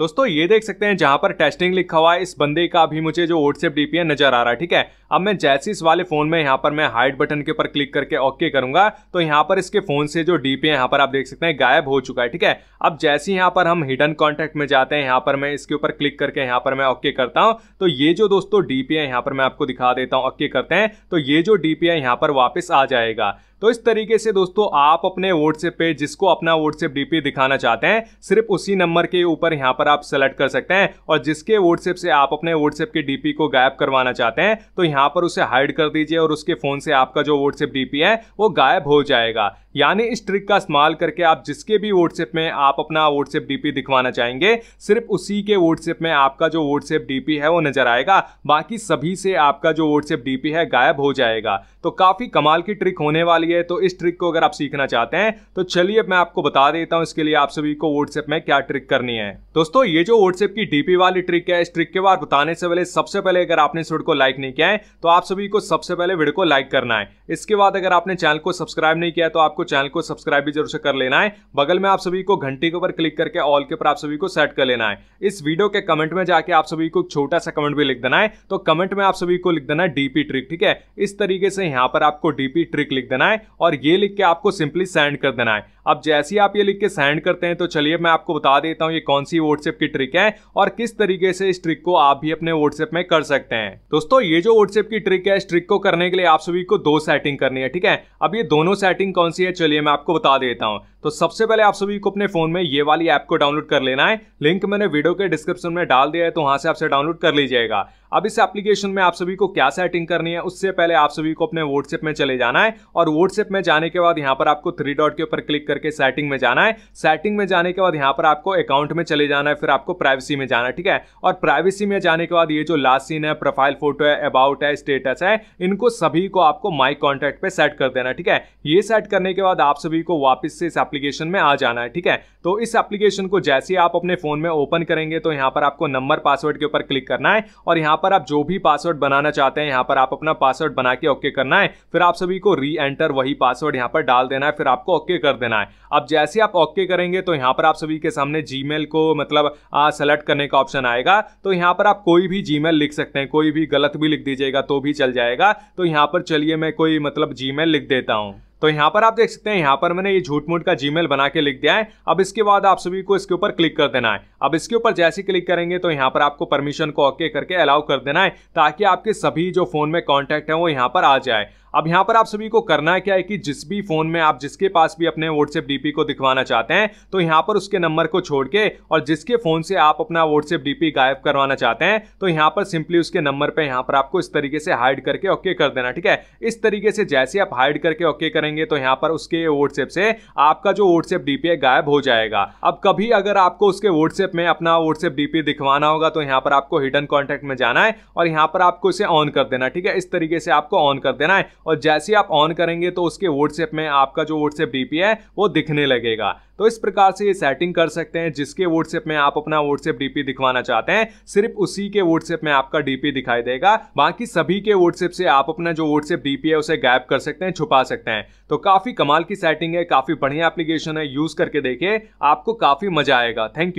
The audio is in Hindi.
दोस्तों ये देख सकते हैं जहां पर टेस्टिंग लिखा हुआ है इस बंदे का भी मुझे जो व्हाट्सएप डीपीएन नजर आ रहा है ठीक है अब मैं जैसे इस वाले फोन में यहाँ पर मैं हाइड बटन के ऊपर क्लिक करके ओके करूंगा तो यहाँ पर इसके फोन से जो है यहाँ पर आप देख सकते हैं गायब हो चुका है ठीक है अब जैसे यहाँ पर हम हिडन कॉन्टैक्ट में जाते हैं यहाँ पर मैं इसके ऊपर क्लिक करके यहाँ पर मैं ओके करता हूँ तो ये जो दोस्तों डीपीआई यहाँ पर मैं आपको दिखा देता हूँ ओके करते हैं तो ये जो डीपीआई यहाँ पर वापस आ जाएगा तो इस तरीके से दोस्तों आप अपने व्हाट्सएप पे जिसको अपना व्हाट्सएप डीपी दिखाना चाहते हैं सिर्फ उसी नंबर के ऊपर यहाँ पर आप सेलेक्ट कर सकते हैं और जिसके व्हाट्सएप से आप अपने व्हाट्सएप के डीपी को गायब करवाना चाहते हैं तो यहाँ पर उसे हाइड कर दीजिए और उसके फ़ोन से आपका जो व्हाट्सएप डीपी है वो गायब हो जाएगा यानी इस ट्रिक का इस्तेमाल करके आप जिसके भी व्हाट्सएप में आप अपना व्हाट्सएप डीपी दिखवाना चाहेंगे सिर्फ उसी के व्हाट्सएप में आपका जो व्हाट्सएप डीपी है वो नजर आएगा बाकी सभी से आपका जो व्हाट्सएप डीपी है गायब हो जाएगा तो काफ़ी कमाल की ट्रिक होने वाली चाहिए तो इस ट्रिक को अगर आप सीखना चाहते हैं तो चलिए मैं आपको बता देता हूं इसके लिए आप सभी को व्हाट्सएप में क्या ट्रिक करनी है दोस्तों ये जो व्हाट्सएप की डीपी वाली ट्रिक है इस ट्रिक के बाद बताने से पहले सबसे पहले अगर आपने इस वीडियो को लाइक नहीं किया है तो आप सभी को सबसे पहले वीडियो को लाइक करना है इसके बाद अगर आपने चैनल को सब्सक्राइब नहीं किया तो आपको चैनल को सब्सक्राइब भी जरूर से कर लेना है बगल में आप सभी को घंटी के ऊपर क्लिक करके ऑल के ऊपर आप सभी को सेट कर लेना है इस वीडियो के कमेंट में जाके आप सभी को छोटा सा कमेंट भी लिख देना है तो कमेंट में आप सभी को लिख देना है डीपी ट्रिक ठीक है इस तरीके से यहां पर आपको डीपी ट्रिक लिख देना है और ये लिख के आपको सिंपली सेंड कर देना है अब जैसे ही आप ये लिख के सेंड करते हैं तो चलिए मैं आपको बता देता हूँ ये कौन सी व्हाट्सएप की ट्रिक है और किस तरीके से इस ट्रिक को आप भी अपने व्हाट्सएप में कर सकते हैं दोस्तों ये जो व्हाट्सएप की ट्रिक है इस ट्रिक को करने के लिए आप सभी को दो सेटिंग करनी है ठीक है अब ये दोनों सेटिंग कौन सी है चलिए मैं आपको बता देता हूँ तो सबसे पहले आप सभी को अपने फोन में ये वाली ऐप को डाउनलोड कर लेना है लिंक मैंने वीडियो के डिस्क्रिप्शन में डाल दिया है तो वहां से आपसे डाउनलोड कर लीजिएगा अब इस एप्लीकेशन में आप सभी को क्या सेटिंग करनी है उससे पहले आप सभी को अपने व्हाट्सएप में चले जाना है और व्हाट्सएप में जाने के बाद यहाँ पर आपको थ्री डॉट के ऊपर क्लिक करके सेटिंग में जाना है सेटिंग में जाने के बाद यहाँ पर आपको अकाउंट में चले जाना है फिर आपको प्राइवेसी में जाना है ठीक है और प्राइवेसी में जाने के बाद ये जो लास्ट सीन है प्रोफाइल फोटो है अबाउट है स्टेटस है इनको सभी को आपको माई कॉन्टैक्ट पर सेट कर देना ठीक है ये सेट करने के बाद आप सभी को वापस से इस एप्लीकेशन में आ जाना है ठीक है तो इस एप्लीकेशन को जैसे आप अपने फोन में ओपन करेंगे तो यहाँ पर आपको नंबर पासवर्ड के ऊपर क्लिक करना है और यहाँ पर आप जो भी पासवर्ड बनाना चाहते हैं यहाँ पर आप अपना पासवर्ड बना के ओके करना है फिर आप सभी को री एंटर वही पासवर्ड यहाँ पर डाल देना है फिर आपको ओके कर देना है करना है अब जैसे आप ओके करेंगे तो यहाँ पर आप सभी के सामने जी को मतलब सेलेक्ट करने का ऑप्शन आएगा तो यहाँ पर आप कोई भी जी लिख सकते हैं कोई भी गलत भी लिख दीजिएगा तो भी चल जाएगा तो यहाँ पर चलिए मैं कोई मतलब जी लिख देता हूँ तो यहाँ पर आप देख सकते हैं यहाँ पर मैंने ये झूठ मूठ का जीमेल बना के लिख दिया है अब इसके बाद आप सभी को इसके ऊपर क्लिक कर देना है अब इसके ऊपर जैसे क्लिक करेंगे तो यहाँ पर आपको परमिशन को ओके करके अलाउ कर देना है ताकि आपके सभी जो फोन में कॉन्टैक्ट है वो यहाँ पर आ जाए अब यहाँ पर आप सभी को करना क्या है कि जिस भी फोन में आप जिसके पास भी अपने व्हाट्सएप डीपी को दिखवाना चाहते हैं तो यहाँ पर उसके नंबर को छोड़ के और जिसके फोन से आप अपना व्हाट्सएप डीपी गायब करवाना चाहते हैं तो यहाँ पर सिंपली उसके नंबर पर यहाँ पर आपको इस तरीके से हाइड करके ओके कर देना ठीक है इस तरीके से जैसे आप हाइड करके ओके करेंगे तो यहाँ पर उसके व्हाट्सएप से आपका जो व्हाट्सएप डीपी है गायब हो जाएगा अब कभी अगर आपको उसके व्हाट्सएप में अपना व्हाट्सएप डीपी दिखवाना होगा तो यहाँ पर आपको हिडन कॉन्टैक्ट में जाना है और यहाँ पर आपको इसे ऑन कर देना ठीक है इस तरीके से आपको ऑन कर देना है और जैसे आप ऑन करेंगे तो उसके व्हाट्सएप में आपका जो व्हाट्सएप डी है वो दिखने लगेगा तो इस प्रकार से ये सेटिंग कर सकते हैं जिसके व्हाट्सएप में आप अपना व्हाट्सएप डीपी दिखवाना चाहते हैं सिर्फ उसी के व्हाट्सएप में आपका डीपी दिखाई देगा बाकी सभी के व्हाट्सएप से आप अपना जो व्हाट्सएप डीपी है उसे गैप कर सकते हैं छुपा सकते हैं तो काफी कमाल की सेटिंग है काफी बढ़िया एप्लीकेशन है यूज करके देखिए आपको काफी मजा आएगा थैंक यू